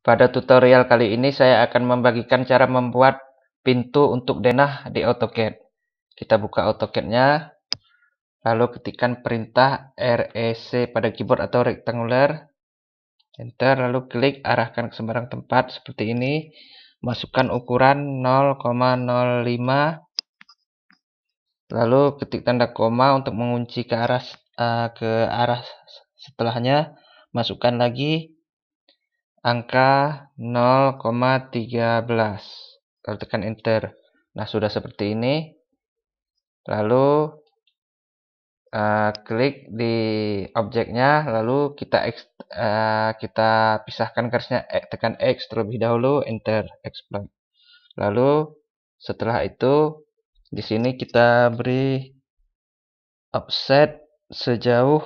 Pada tutorial kali ini saya akan membagikan cara membuat pintu untuk denah di AutoCAD. Kita buka AutoCAD-nya, lalu ketikkan perintah REC pada keyboard atau rectangular, enter, lalu klik arahkan ke sembarang tempat seperti ini, masukkan ukuran 0,05, lalu ketik tanda koma untuk mengunci ke arah uh, ke arah setelahnya, masukkan lagi angka 0,13. Lalu tekan enter. Nah, sudah seperti ini. Lalu uh, klik di objeknya, lalu kita uh, kita pisahkan garisnya, e, tekan X terlebih dahulu, enter, Explode. Lalu setelah itu di sini kita beri offset sejauh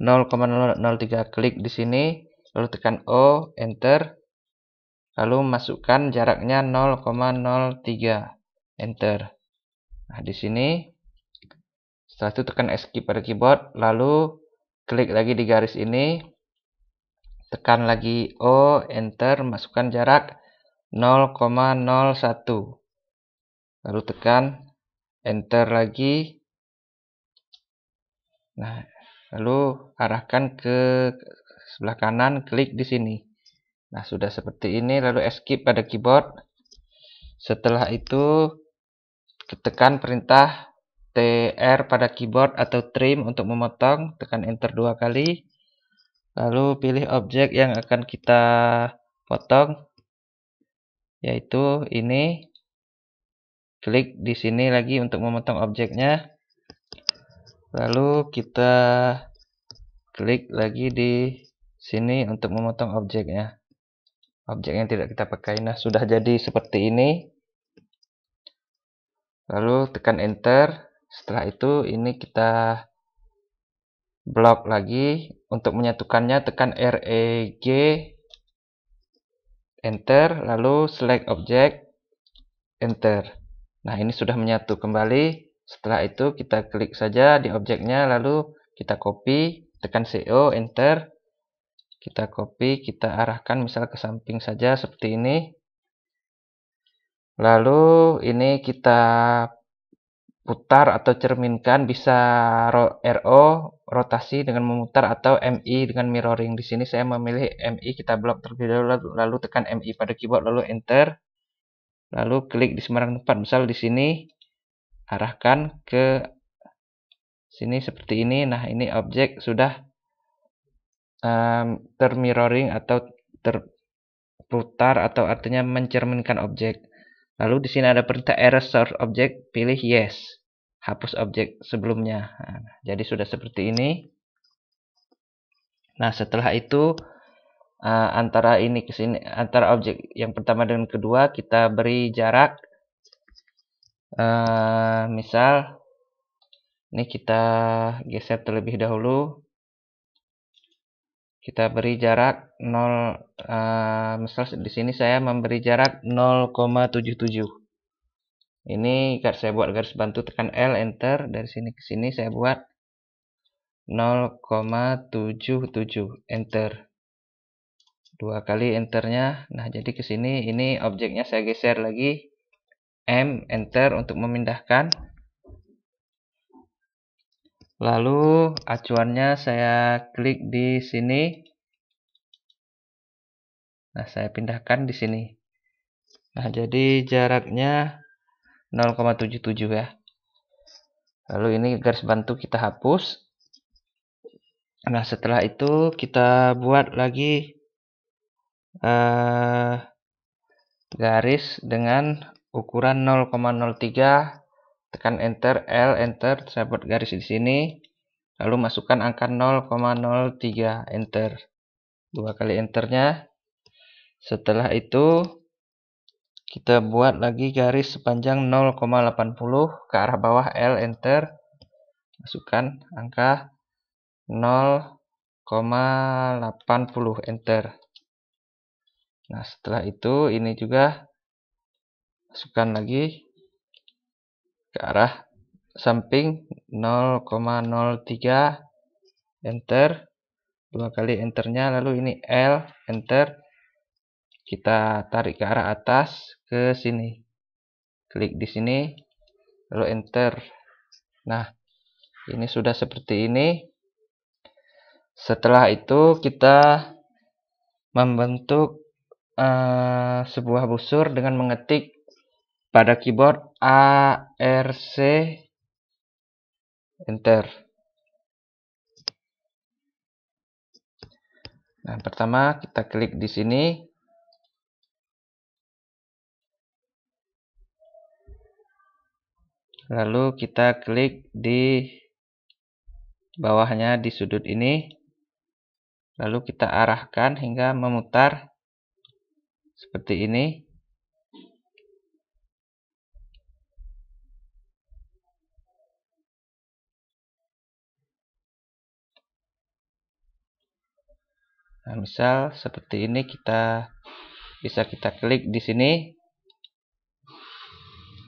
0,003 klik di sini lalu tekan O, enter, lalu masukkan jaraknya 0,03, enter. Nah, di sini, setelah itu tekan escape pada keyboard, lalu klik lagi di garis ini, tekan lagi O, enter, masukkan jarak 0,01, lalu tekan enter lagi, nah, lalu arahkan ke sebelah kanan klik di sini nah sudah seperti ini lalu escape pada keyboard setelah itu tekan perintah TR pada keyboard atau trim untuk memotong tekan enter dua kali lalu pilih objek yang akan kita potong yaitu ini klik di sini lagi untuk memotong objeknya lalu kita klik lagi di sini untuk memotong objeknya objek yang tidak kita pakai nah sudah jadi seperti ini lalu tekan enter setelah itu ini kita blok lagi untuk menyatukannya tekan REG enter lalu select object enter nah ini sudah menyatu kembali setelah itu kita klik saja di objeknya lalu kita copy tekan CO enter kita copy, kita arahkan misal ke samping saja seperti ini. Lalu ini kita putar atau cerminkan bisa RO rotasi dengan memutar atau MI dengan mirroring. Di sini saya memilih MI kita blok terlebih dahulu lalu, lalu tekan MI pada keyboard lalu enter. Lalu klik di sembarang tempat. Misal di sini arahkan ke sini seperti ini. Nah, ini objek sudah um, termirroring atau terputar atau artinya mencerminkan objek. Lalu di sini ada perintah error source object, pilih yes. Hapus objek sebelumnya. Nah, jadi sudah seperti ini. Nah, setelah itu uh, antara ini ke sini antara objek yang pertama dan kedua kita beri jarak uh, misal ini kita geser terlebih dahulu kita beri jarak 0 uh, eh, misal di sini saya memberi jarak 0,77 ini saya buat garis bantu tekan L enter dari sini ke sini saya buat 0,77 enter dua kali enternya nah jadi ke sini ini objeknya saya geser lagi M enter untuk memindahkan Lalu acuannya saya klik di sini. Nah, saya pindahkan di sini. Nah, jadi jaraknya 0,77 ya. Lalu ini garis bantu kita hapus. Nah, setelah itu kita buat lagi eh garis dengan ukuran 0,03 tekan enter L enter terdapat garis di sini lalu masukkan angka 0,03 enter dua kali enternya setelah itu kita buat lagi garis sepanjang 0,80 ke arah bawah L enter masukkan angka 0,80 enter nah setelah itu ini juga masukkan lagi ke arah samping 0,03 enter dua kali enternya lalu ini L enter kita tarik ke arah atas ke sini klik di sini lalu enter nah ini sudah seperti ini setelah itu kita membentuk uh, sebuah busur dengan mengetik pada keyboard ARC Enter. Nah, pertama kita klik di sini. Lalu kita klik di bawahnya di sudut ini. Lalu kita arahkan hingga memutar seperti ini. Nah, misal seperti ini kita bisa kita klik di sini.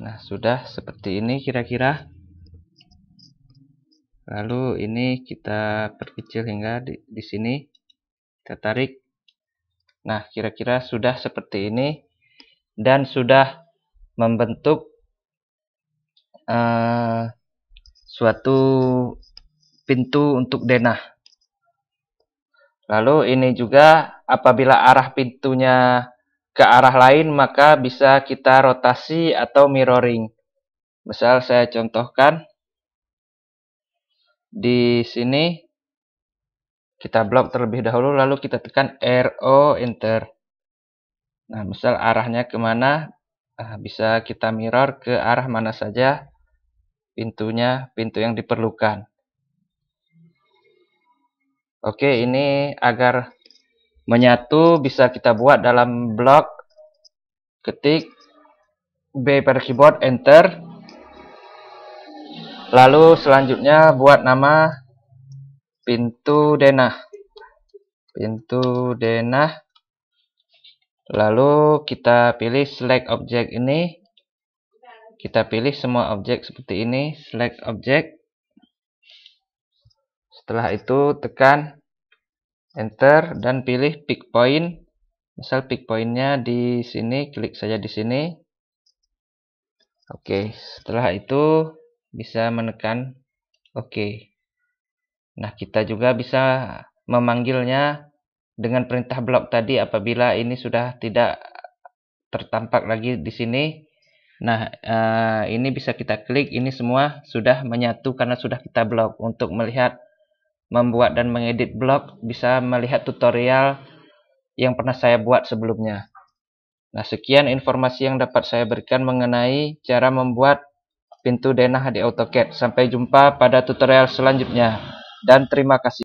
Nah, sudah seperti ini kira-kira. Lalu ini kita perkecil hingga di, di sini. Kita tarik. Nah, kira-kira sudah seperti ini dan sudah membentuk uh, suatu pintu untuk denah. Lalu ini juga apabila arah pintunya ke arah lain maka bisa kita rotasi atau mirroring. Misal saya contohkan di sini kita blok terlebih dahulu lalu kita tekan RO enter. Nah, misal arahnya kemana ah, bisa kita mirror ke arah mana saja pintunya, pintu yang diperlukan. Oke, ini agar menyatu bisa kita buat dalam blok ketik B per keyboard enter lalu selanjutnya buat nama pintu denah pintu denah lalu kita pilih select object ini kita pilih semua objek seperti ini select object setelah itu tekan enter dan pilih pick point. Misal pick pointnya di sini, klik saja di sini. Oke, setelah itu bisa menekan Oke. Nah, kita juga bisa memanggilnya dengan perintah blok tadi apabila ini sudah tidak tertampak lagi di sini. Nah, eh, ini bisa kita klik, ini semua sudah menyatu karena sudah kita blok untuk melihat membuat dan mengedit blog bisa melihat tutorial yang pernah saya buat sebelumnya. Nah, sekian informasi yang dapat saya berikan mengenai cara membuat pintu denah di AutoCAD. Sampai jumpa pada tutorial selanjutnya dan terima kasih.